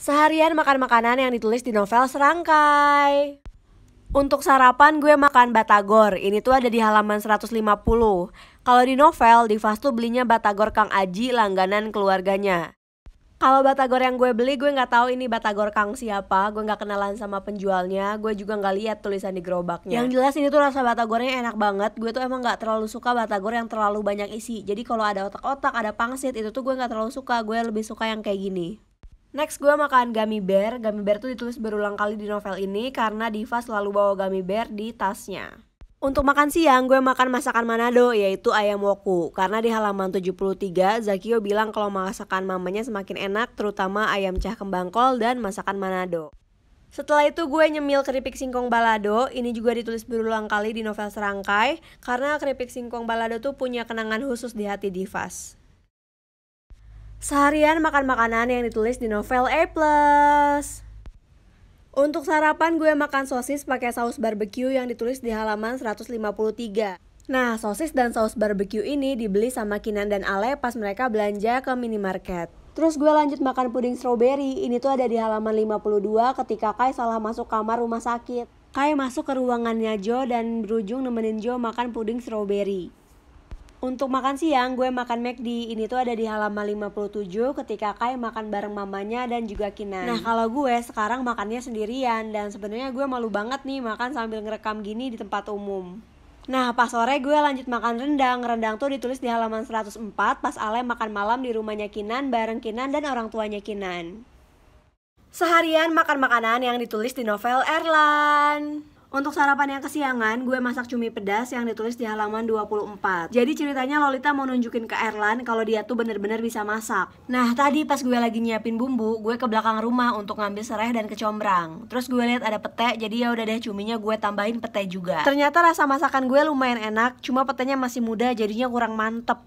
Seharian makan makanan yang ditulis di novel serangkai. Untuk sarapan gue makan batagor, ini tuh ada di halaman 150. Kalau di novel, di fastu belinya batagor Kang Aji langganan keluarganya. Kalau batagor yang gue beli, gue nggak tahu ini batagor Kang siapa, gue nggak kenalan sama penjualnya, gue juga nggak lihat tulisan di gerobaknya. Yang jelas ini tuh rasa batagornya enak banget, gue tuh emang nggak terlalu suka batagor yang terlalu banyak isi. Jadi kalau ada otak-otak, ada pangsit, itu tuh gue nggak terlalu suka, gue lebih suka yang kayak gini. Next gue makan gummy bear. Gummy bear tuh ditulis berulang kali di novel ini karena Diva selalu bawa gummy bear di tasnya. Untuk makan siang, gue makan masakan Manado yaitu ayam woku. Karena di halaman 73, Zakio bilang kalau masakan mamanya semakin enak, terutama ayam cah kembang kol dan masakan Manado. Setelah itu gue nyemil keripik singkong balado, ini juga ditulis berulang kali di novel Serangkai, karena keripik singkong balado tuh punya kenangan khusus di hati Divas. Seharian makan makanan yang ditulis di novel A+. Untuk sarapan gue makan sosis pakai saus barbecue yang ditulis di halaman 153. Nah, sosis dan saus barbecue ini dibeli sama Kinan dan Ale pas mereka belanja ke minimarket. Terus gue lanjut makan puding stroberi, ini tuh ada di halaman 52 ketika Kai salah masuk kamar rumah sakit. Kai masuk ke ruangannya Jo dan berujung nemenin Jo makan puding stroberi. Untuk makan siang, gue makan McD. Ini tuh ada di halaman 57 ketika Kai makan bareng mamanya dan juga Kinan. Nah, kalau gue sekarang makannya sendirian dan sebenarnya gue malu banget nih makan sambil ngerekam gini di tempat umum. Nah, pas sore gue lanjut makan rendang. Rendang tuh ditulis di halaman 104 pas Ale makan malam di rumahnya Kinan bareng Kinan dan orang tuanya Kinan. Seharian makan makanan yang ditulis di novel Erlan. Untuk sarapan yang kesiangan, gue masak cumi pedas yang ditulis di halaman 24. Jadi ceritanya Lolita mau nunjukin ke Erlan kalau dia tuh bener-bener bisa masak. Nah, tadi pas gue lagi nyiapin bumbu, gue ke belakang rumah untuk ngambil serai dan kecombrang. Terus gue lihat ada pete, jadi ya udah deh cuminya gue tambahin pete juga. Ternyata rasa masakan gue lumayan enak, cuma petenya masih muda jadinya kurang mantep.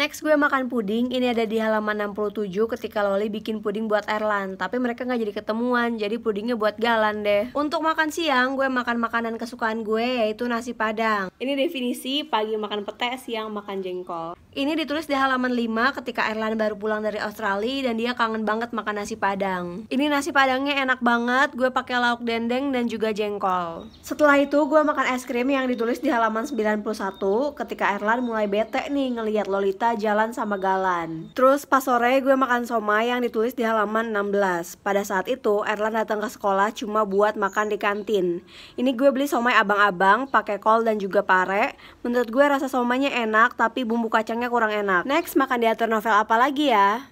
Next gue makan puding, ini ada di halaman 67 ketika Loli bikin puding buat Erlan Tapi mereka gak jadi ketemuan, jadi pudingnya buat Galan deh Untuk makan siang, gue makan makanan kesukaan gue yaitu nasi padang Ini definisi pagi makan pete, siang makan jengkol Ini ditulis di halaman 5 ketika Erlan baru pulang dari Australia dan dia kangen banget makan nasi padang Ini nasi padangnya enak banget, gue pakai lauk dendeng dan juga jengkol Setelah itu gue makan es krim yang ditulis di halaman 91 ketika Erlan mulai bete nih ngeliat Lolita jalan sama Galan. Terus pas sore gue makan somai yang ditulis di halaman 16. Pada saat itu Erlan datang ke sekolah cuma buat makan di kantin. Ini gue beli somai abang-abang pakai kol dan juga pare. Menurut gue rasa somainya enak tapi bumbu kacangnya kurang enak. Next makan di atur novel apa lagi ya?